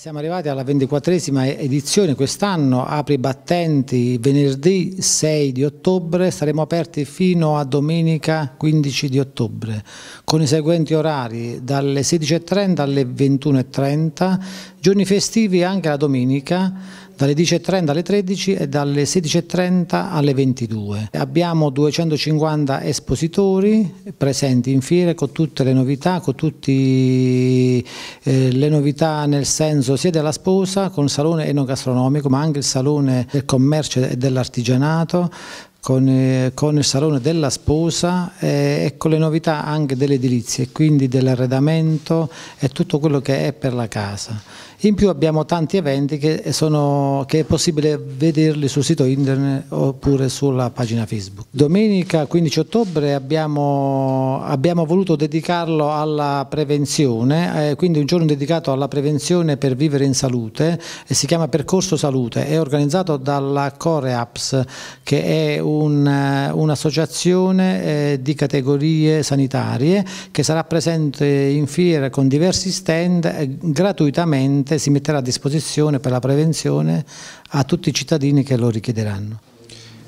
Siamo arrivati alla ventiquattresima edizione, quest'anno apri battenti venerdì 6 di ottobre, saremo aperti fino a domenica 15 di ottobre con i seguenti orari dalle 16.30 alle 21.30, giorni festivi anche la domenica dalle 10.30 alle 13 e dalle 16.30 alle 22. Abbiamo 250 espositori presenti in fiere con tutte le novità, con tutte eh, le novità nel senso sia della sposa, con il salone enogastronomico, ma anche il salone del commercio e dell'artigianato, con, eh, con, il salone della sposa eh, e con le novità anche delle edilizie, quindi dell'arredamento e tutto quello che è per la casa. In più abbiamo tanti eventi che, sono, che è possibile vederli sul sito internet oppure sulla pagina Facebook. Domenica 15 ottobre abbiamo, abbiamo voluto dedicarlo alla prevenzione, eh, quindi un giorno dedicato alla prevenzione per vivere in salute, si chiama Percorso Salute, è organizzato dalla Coreaps che è un eh, un'associazione un eh, di categorie sanitarie che sarà presente in fiera con diversi stand e eh, gratuitamente si metterà a disposizione per la prevenzione a tutti i cittadini che lo richiederanno.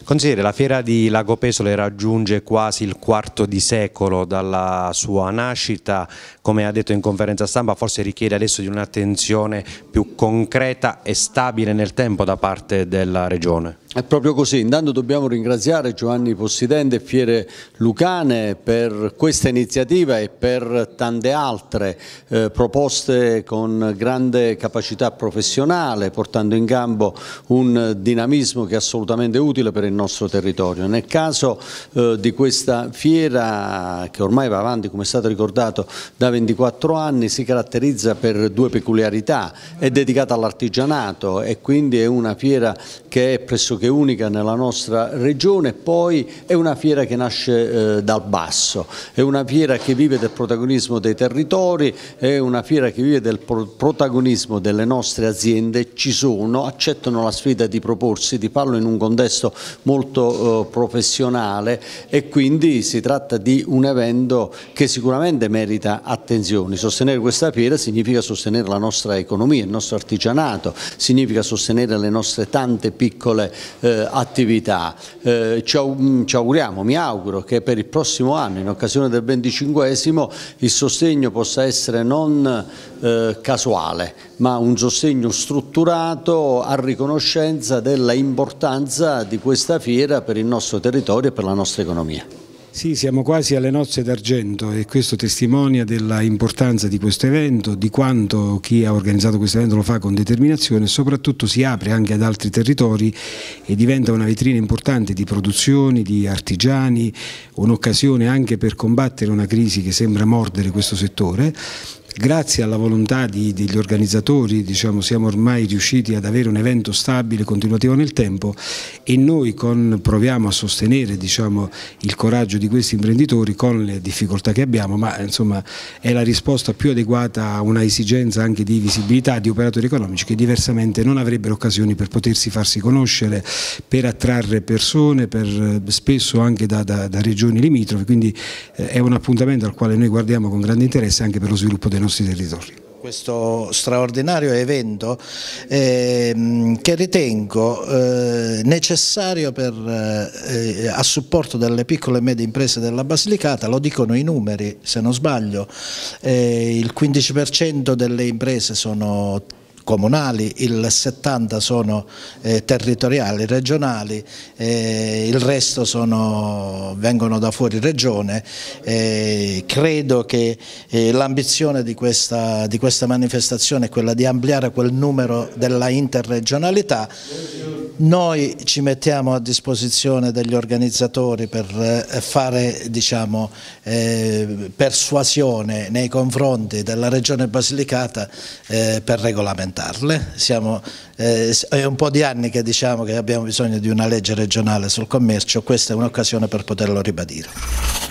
Consigliere, la fiera di Lago Pesole raggiunge quasi il quarto di secolo dalla sua nascita, come ha detto in conferenza stampa forse richiede adesso di un'attenzione più concreta e stabile nel tempo da parte della Regione. È proprio così, intanto dobbiamo ringraziare Giovanni Possidente e Fiere Lucane per questa iniziativa e per tante altre eh, proposte con grande capacità professionale, portando in campo un dinamismo che è assolutamente utile per il nel nostro territorio. Nel caso eh, di questa fiera che ormai va avanti come è stato ricordato da 24 anni si caratterizza per due peculiarità, è dedicata all'artigianato e quindi è una fiera che è pressoché unica nella nostra regione, poi è una fiera che nasce eh, dal basso, è una fiera che vive del protagonismo dei territori, è una fiera che vive del pro protagonismo delle nostre aziende, ci sono, accettano la sfida di proporsi, di farlo in un contesto molto eh, professionale e quindi si tratta di un evento che sicuramente merita attenzione. Sostenere questa fiera significa sostenere la nostra economia, il nostro artigianato, significa sostenere le nostre tante piccole eh, attività. Eh, ci, mm, ci auguriamo, mi auguro che per il prossimo anno, in occasione del 25 il sostegno possa essere non eh, casuale, ma un sostegno strutturato a riconoscenza dell'importanza di questa questa fiera per il nostro territorio e per la nostra economia. Sì, siamo quasi alle nozze d'argento e questo testimonia dell'importanza di questo evento, di quanto chi ha organizzato questo evento lo fa con determinazione e soprattutto si apre anche ad altri territori e diventa una vetrina importante di produzioni, di artigiani, un'occasione anche per combattere una crisi che sembra mordere questo settore grazie alla volontà di, degli organizzatori diciamo, siamo ormai riusciti ad avere un evento stabile, e continuativo nel tempo e noi con, proviamo a sostenere diciamo, il coraggio di questi imprenditori con le difficoltà che abbiamo, ma insomma, è la risposta più adeguata a una esigenza anche di visibilità di operatori economici che diversamente non avrebbero occasioni per potersi farsi conoscere, per attrarre persone, per, eh, spesso anche da, da, da regioni limitrofe, quindi eh, è un appuntamento al quale noi guardiamo con grande interesse anche per lo sviluppo del nostri territori questo straordinario evento ehm, che ritengo eh, necessario per, eh, a supporto delle piccole e medie imprese della Basilicata, lo dicono i numeri se non sbaglio, eh, il 15% delle imprese sono comunali, il 70 sono eh, territoriali, regionali, eh, il resto sono, vengono da fuori regione. Eh, credo che eh, l'ambizione di questa, di questa manifestazione è quella di ampliare quel numero della interregionalità noi ci mettiamo a disposizione degli organizzatori per eh, fare diciamo, eh, persuasione nei confronti della Regione Basilicata eh, per regolamentarle. Siamo, eh, è un po' di anni che diciamo che abbiamo bisogno di una legge regionale sul commercio, questa è un'occasione per poterlo ribadire.